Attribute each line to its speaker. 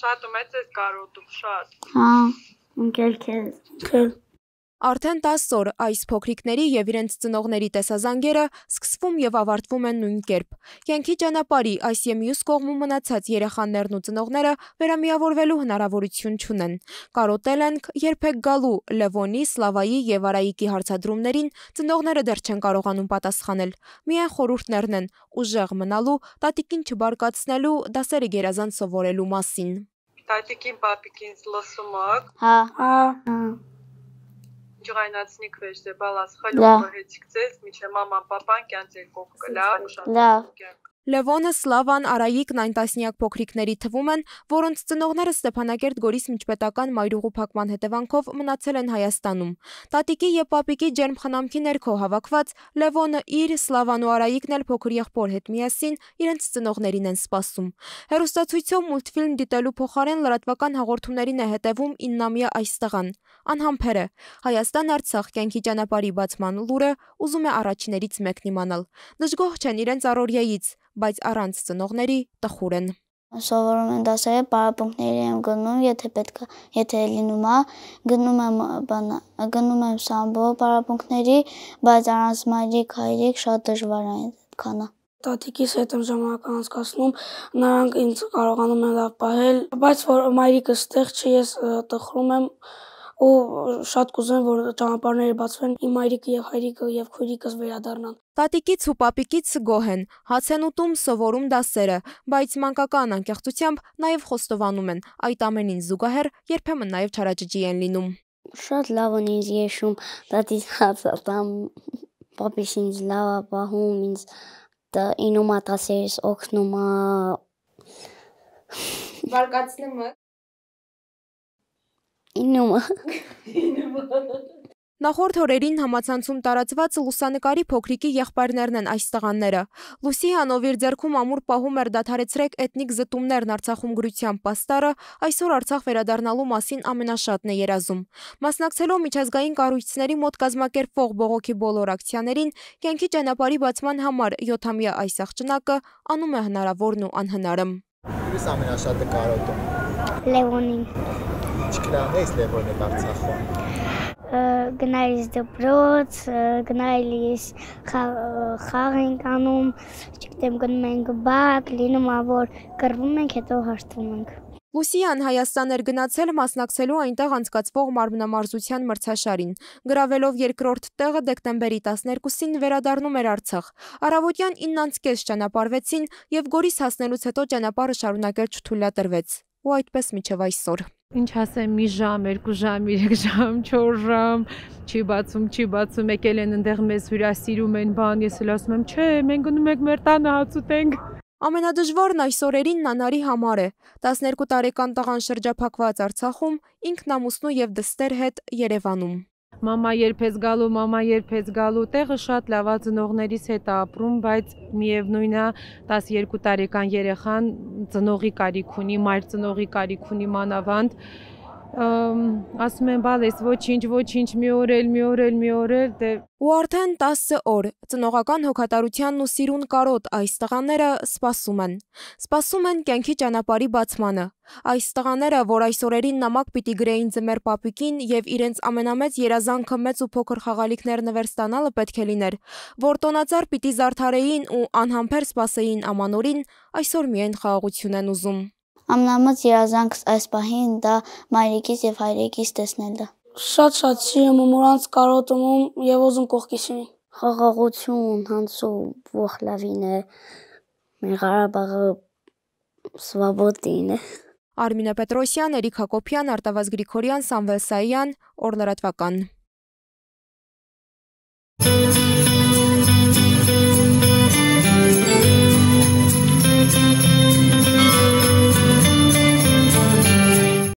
Speaker 1: Շատ մեծ է կարոտում, շատ։ Հա, ընկեր քեզ։ Քեզ Արդեն 10 օր այս փոքրիկների եւ իրենց ծնողների տեսազանգերը սկսվում եւ ավարտվում են նույն կերպ։ Կյանքի ճանապարհի այս եւ մյուս կողմում մնացած երեխաներն ու ծնողները վերամիավորվելու հնարավորություն չունեն։ Կարոտել են երբեք գալու Լևոնի, Սլավայի եւ Արայիկի հարցադրումներին ծնողները դեռ չեն կարողանում պատասխանել։ Միայն խորհուրդներն են՝ ուժեղ մնալու, տատիկին չբարկացնելու, դասերը գերազանց սովորելու մասին։ Տատիկին, պապիկին լսում եք։ Հա։ Հա ջղայնացնիք վեժ դե բալաս խալոքը հետիկ ձեզ միջե մաման պապան կյանց երկող կլա ուշադրություն կյանք Լևոնը, Սլավան, Արայիկն այն տասնյակ փոքրիկների թվում են, որոնց ծնողները Ստեփանակերտ Գորիս միջպետական մայրուղու փակման հետևանքով մնացել են Հայաստանում։ Տատիկի եւ պապիկի ջերմխնամքի ներքո հավաքված Լևոնը իր, Սլավան ու Արայիկն էլ փոքր եղբոր հետ միասին իրենց ծնողներին են սպասում։ Հերոստացույցով մուլտֆիլմ դիտելու փոխարեն լրատվական հաղորդումներին է հետևում 9-ամյա այս տղան։ Անհամբեր է։ Հայաստան-Արցախ կյանքի ճանապարհի բացման լուրը ուզում է առաջիներից մեկն իմանալ։ Դժգոհ չեն իրենց առօրյայից բայց առանց ծնողների տխուր են։ Սովորում են դասերը, պարապմունքների եմ գնում, եթե պետք է, եթե լինում է, գնում եմ բան, գնում եմ սամբո պարապմունքների, բայց առանց մայրիկ, հայրիկ շատ դժվար է քանա։ Տատիկիս հետ եմ ժամանակ անցկացնում, նրանք ինձ կարողանում են լավ պահել, բայց որ մայրիկը ստեղ չի, ես տխրում եմ, ու շատ կուզեմ, որ ճանապարհները բացվեն, իմ մայրիկը եւ հայրիկը եւ քույրիկս վերադառնան։ Տատիկից ու պապիկից գոհ են, հաց են ուտում, սովորում դասերը, բայց մանկական անկեղծությամբ նաև խոստովանում են, այդ ամենին զուգահեռ երբեմն նաև չարաճճի են լինում։ Շատ լավ են ինձ եշում, տատիս հաց տամ, պապիս ինձ լավ ապահում, ինձ դա ինում ատասերս օգնում է։ Բարկացնում եք։ Ինումը։ Ինումը։ Նախորդ օրերին համացանցում տարածված լուսանկարի փոքրիկի եղբայրներն են այս տղաները։ Լուսիան, ով իր ձեռքում ամուր պահում էր դադարեցրեք էթնիկ զտումներն Արցախում գրությամբ պաստարը, այսօր Արցախ վերադառնալու մասին ամենաշատն է երազում։ Մասնակցելով միջազգային կառույցների մոտ կազմակերպվող բողոքի բոլոր ակցիաներին, կյանքի ճանապարհի բացման համար 7-ամյա այս աղջնակը անում է հնարավորն ու անհնարը։ Ո՞ւս ամենաշատը կարոտում։ Լևոնին չգնահնեիս Լևոնը Արցախում գնայիս դպրոց, գնայիս խաղ ենք անում, չգիտեմ գնում ենք բակ, լինում ա որ կռվում ենք, հետո հարթվում ենք։ Լուսիան Հայաստան էր գնացել մասնակցելու այնտեղ անցկացվող մարմնամարզության մրցաշարին։ Գրավելով երկրորդ տեղը դեկտեմբերի 12-ին վերադառնում էր Արցախ։ Առավոտյան 9:30-ից ճանապարհվեցին եւ Գորիս հասնելուց հետո ճանապարհը շարունակել չթույլատրվեց։ Ու այդպես միջև այսօր ինչ ասեմ, մի ժամ, երկու ժամ, երեք ժամ, 4 ժամ, չի բացում, չի բացում, եկել են այնտեղ մեզ հյուրասիրում են, բան, ես էլ ասում եմ, չէ, մենք գնում ենք մեր տանը հաց ուտենք։ Ամենադժվարն այս օրերին նանարի համար է։ 12 տարեկան տղան շրջափակված Արցախում, ինքն ամուսնու եւ դստեր հետ Երևանում։ Մամա երբ ես գալու, մամա երբ ես գալու, տեղը շատ լավա ծնողներիս հետ ապրում, բայց միևնույն է 12 տարեկան երեխան ծնողի կարիք ունի, մայր ծնողի կարիք ունի մանավանդ ասում են՝ «Բալես, ոչինչ, ոչինչ, մի օր էլ, մի օր էլ, մի օր էլ»։ Դե ու արդեն 10 օր ծնողական հոգատարությանն ու սիրուն կարոտ այս տղաները սպասում են։ Սպասում են կյանքի ճանապարհի բացմանը։ Այս տղաները, որ այս օրերին նամակ պիտի գրեին ձմեր պապիկին եւ իրենց ամենամեծ երազանքը մեծ ու փոքր խաղալիքներ նվերստանալը պետք է լիներ, որ տոնածառ պիտի զարդարեին ու անհամբեր սպասեին ամանորին, այսօր միայն խաղաղություն են ուզում։ Ամնամոծ երազանքս այս պահին դա մայրիկից եւ հայրիկից տեսնելն է։ Շատ-շատ սիրում եմ նրանց կարոտում եւ ուզում կողքից լինի։ Խաղաղություն, հանցում, ողլավին է։ Մեր Ղարաբաղը свободին է։ Արմինե Պետրոսյան, Էրիկ Հակոբյան, Արտավազ Գրիգորյան, Սամվել Սայան, Օրնարատվական։